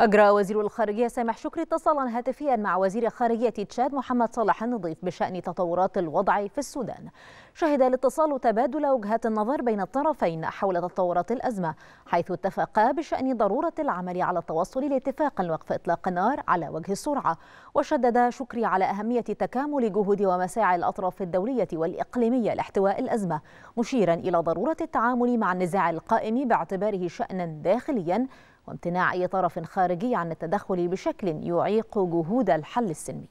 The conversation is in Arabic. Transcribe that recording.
أجرى وزير الخارجية سامح شكري اتصالا هاتفيا مع وزير خارجية تشاد محمد صالح النظيف بشأن تطورات الوضع في السودان شهد الاتصال تبادل وجهات النظر بين الطرفين حول تطورات الأزمة حيث اتفقا بشأن ضرورة العمل على التوصل لاتفاق وقف إطلاق النار على وجه السرعة وشدد شكري على أهمية تكامل جهود ومساعي الأطراف الدولية والإقليمية لاحتواء الأزمة مشيرا إلى ضرورة التعامل مع النزاع القائم باعتباره شأنا داخليا وامتناع أي طرف خارجي عن التدخل بشكل يعيق جهود الحل السلمي